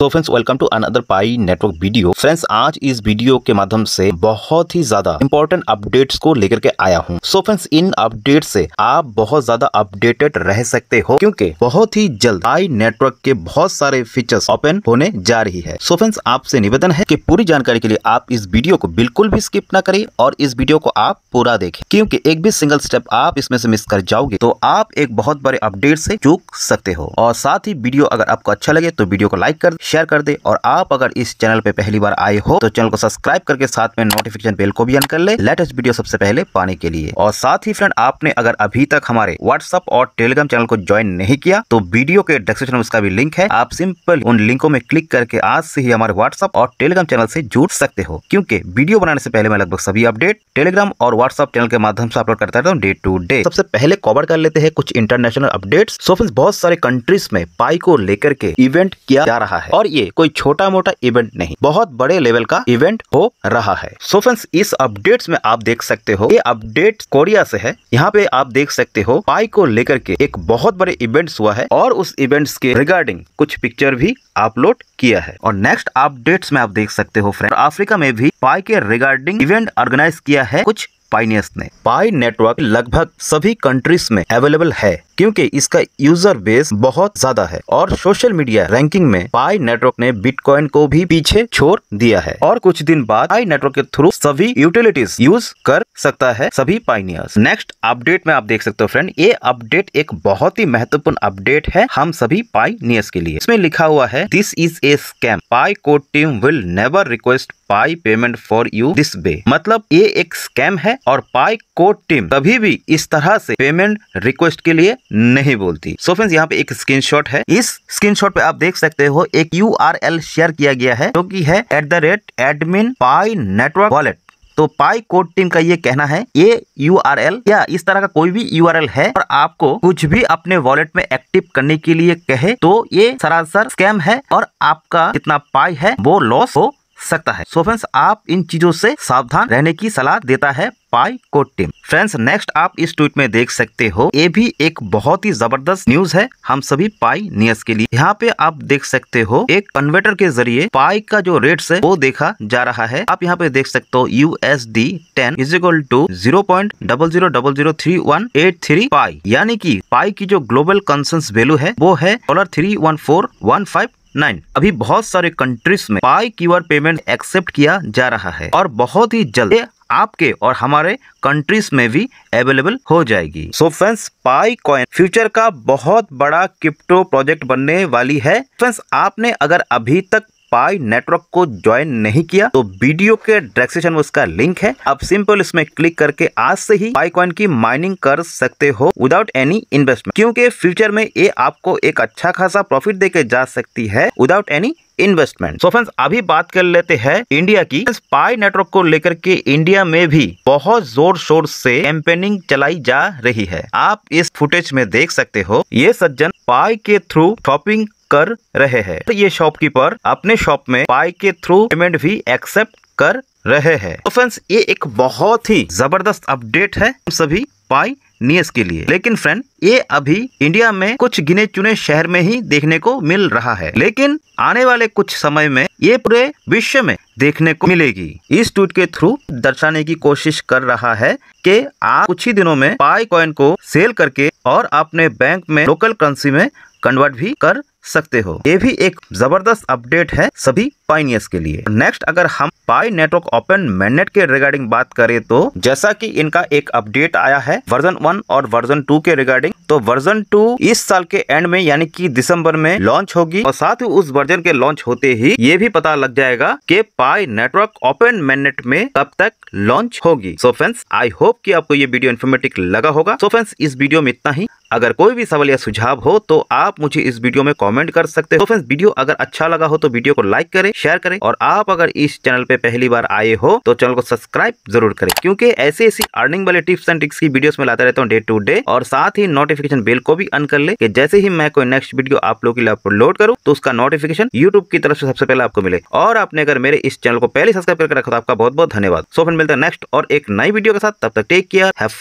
तो friends welcome to another Pi network video friends आज इस वीडियो के माध्यम से बहुत ही ज्यादा इंपॉर्टेंट अपडेट्स को लेकर के आया हूँ सो फ्रेंड्स इन अपडेट से आप बहुत ज्यादा अपडेटेड रह सकते हो क्योंकि बहुत ही जल्द पाई नेटवर्क के बहुत सारे फीचर्स ओपन होने जा रही है सो फ्रेंड्स आपसे निवेदन है की पूरी जानकारी के लिए आप इस वीडियो को बिल्कुल भी स्किप न करें और इस वीडियो को आप पूरा देखें क्योंकि एक भी सिंगल स्टेप आप इसमें से मिस कर जाओगे तो आप एक बहुत बड़े अपडेट से चूक सकते हो और साथ ही वीडियो अगर आपको अच्छा लगे तो वीडियो को लाइक कर शेयर कर दे और आप अगर इस चैनल पे पहली बार आए हो तो चैनल को सब्सक्राइब करके साथ में नोटिफिकेशन बेल को भी ऑन कर ले लेटेस्ट वीडियो सबसे पहले पाने के लिए और साथ ही फ्रेंड आपने अगर अभी तक हमारे व्हाट्सअप और टेलीग्राम चैनल को ज्वाइन नहीं किया तो वीडियो के डिस्क्रिप्शन में उसका भी लिंक है आप सिंपल उन लिंकों में क्लिक करके आज से ही हमारे व्हाट्सअप और टेलीग्राम चैनल से जुड़ सकते हो क्योंकि वीडियो बनाने से पहले मैं लगभग सभी अपडेट टेलीग्राम और व्हाट्सअप चैनल के माध्यम से अपलोड करता रहता हूँ डे टू डे सबसे पहले कवर कर लेते हैं कुछ इंटरनेशनल अपडेट्स सो फ्रेंड्स बहुत सारे कंट्रीज में पाई को लेकर के इवेंट किया जा रहा है और ये कोई छोटा मोटा इवेंट नहीं बहुत बड़े लेवल का इवेंट हो रहा है सो फ्रेंड्स इस अपडेट्स में आप देख सकते हो ये अपडेट कोरिया से है यहाँ पे आप देख सकते हो पाई को लेकर के एक बहुत बड़े इवेंट्स हुआ है और उस इवेंट्स के रिगार्डिंग कुछ पिक्चर भी अपलोड किया है और नेक्स्ट अपडेट्स में आप देख सकते हो फ्रेंड अफ्रीका में भी पाई के रिगार्डिंग इवेंट ऑर्गेनाइज किया है कुछ पाइनियस ने पाई नेटवर्क लगभग सभी कंट्रीज में अवेलेबल है क्योंकि इसका यूजर बेस बहुत ज्यादा है और सोशल मीडिया रैंकिंग में पाई नेटवर्क ने बिटकॉइन को भी पीछे छोड़ दिया है और कुछ दिन बाद पाई नेटवर्क के थ्रू सभी यूटिलिटीज यूज कर सकता है सभी पाइनियर्स नेक्स्ट अपडेट में आप देख सकते हो फ्रेंड ये अपडेट एक बहुत ही महत्वपूर्ण अपडेट है हम सभी पाइनियर्स के लिए इसमें लिखा हुआ है this is a scam Pi code team will never request Pi payment for you this way मतलब ये एक स्कैम है और पाइक कोड टीम कभी भी इस तरह से पेमेंट रिक्वेस्ट के लिए नहीं बोलती सो फ्रेंड्स यहाँ पे एक स्क्रीनशॉट है इस स्क्रीनशॉट पे आप देख सकते हो एक यू शेयर किया गया है जो की है at the rate admin Pi network wallet तो पाई कोड टीम का ये कहना है ये यू या इस तरह का कोई भी यू है और आपको कुछ भी अपने वॉलेट में एक्टिव करने के लिए कहे तो ये सरासर स्कैम है और आपका जितना पाई है वो लॉस हो सकता है सो फ्रेंड्स आप इन चीजों से सावधान रहने की सलाह देता है पाई को टीम फ्रेंड्स नेक्स्ट आप इस ट्वीट में देख सकते हो ये भी एक बहुत ही जबरदस्त न्यूज है हम सभी पाई नियस के लिए यहाँ पे आप देख सकते हो एक कन्वर्टर के जरिए पाई का जो रेट है वो देखा जा रहा है आप यहाँ पे देख सकते हो U S D ten is equal to zero point double zero double zero three one eight three Pi यानी की पाई की जो ग्लोबल कंसेंस वैल्यू है वो है dollar three one four one five nine अभी बहुत सारे कंट्रीज में पाई क्यूआर पेमेंट एक्सेप्ट किया जा रहा है और बहुत ही जल्द आपके और हमारे कंट्रीज में भी अवेलेबल हो जाएगी so friends Pi coin future का बहुत बड़ा क्रिप्टो प्रोजेक्ट बनने वाली है फ्रेंड्स आपने अगर अभी तक पाई नेटवर्क को ज्वाइन नहीं किया तो वीडियो के डिस्क्रिप्शन में उसका लिंक है आप सिंपल इसमें क्लिक करके आज से ही पाई कॉइन की माइनिंग कर सकते हो विदाउट एनी इन्वेस्टमेंट क्योंकि फ्यूचर में ये आपको एक अच्छा खासा प्रॉफिट देके जा सकती है without any investment so friends अभी बात कर लेते हैं इंडिया की पाई नेटवर्क को लेकर के इंडिया में भी बहुत जोर शोर से कैंपेनिंग चलाई जा रही है आप इस फुटेज में देख सकते हो ये सज्जन पाई के थ्रू शॉपिंग कर रहे हैं तो ये शॉपकीपर अपने शॉप में पाई के थ्रू पेमेंट भी एक्सेप्ट कर रहे हैं तो फ्रेंड्स ये एक बहुत ही जबरदस्त अपडेट है सभी पाई नियस के लिए लेकिन फ्रेंड ये अभी इंडिया में कुछ गिने चुने शहर में ही देखने को मिल रहा है लेकिन आने वाले कुछ समय में ये पूरे विश्व में देखने को मिलेगी इस ट्वीट के थ्रू दर्शाने की कोशिश कर रहा है कि आप कुछ ही दिनों में पाई कॉइन को सेल करके और अपने बैंक में लोकल करेंसी में कन्वर्ट भी कर सकते हो ये भी एक जबरदस्त अपडेट है सभी पाइनियर्स के लिए नेक्स्ट अगर हम पाई नेटवर्क ओपन मैनेट के रिगार्डिंग बात करें तो जैसा कि इनका एक अपडेट आया है वर्जन वन और वर्जन टू के रिगार्डिंग तो वर्जन टू इस साल के एंड में यानी कि दिसंबर में लॉन्च होगी और साथ ही उस वर्जन के लॉन्च होते ही ये भी पता लग जाएगा कि पाई नेटवर्क ओपन मैनेट में कब तक लॉन्च होगी सो फ्रेंड्स आई होप कि आपको ये वीडियो इन्फॉर्मेटिव लगा होगा सो so फ्रेंड्स इस वीडियो में इतना ही अगर कोई भी सवाल या सुझाव हो तो आप मुझे इस वीडियो में कमेंट कर सकते हो तो फ्रेंड्स वीडियो अगर अच्छा लगा हो तो वीडियो को लाइक करें शेयर करें और आप अगर इस चैनल पे पहली बार आए हो तो चैनल को सब्सक्राइब जरूर करें क्योंकि ऐसे ऐसी अर्निंग वाले टिप्स एंड ट्रिक्स की वीडियो में लाता रहता हूँ डे टू डे और साथ ही नोटिफिकेशन बिल को भी अन कर ले जैसे ही मैं कोई नेक्स्ट वीडियो आप लोग के लिए अपलोड करूँ तो उसका नोटिफिकेशन यूट्यूब की तरफ से सबसे पहले आपको मिले और आपने अगर मेरे इस चैनल को पहले सब्सक्राइब करके रखा तो आपका बहुत बहुत धन्यवाद सो फ्रेंड मिलता है नेक्स्ट और एक नई वीडियो के साथ तब तक टेक केयर है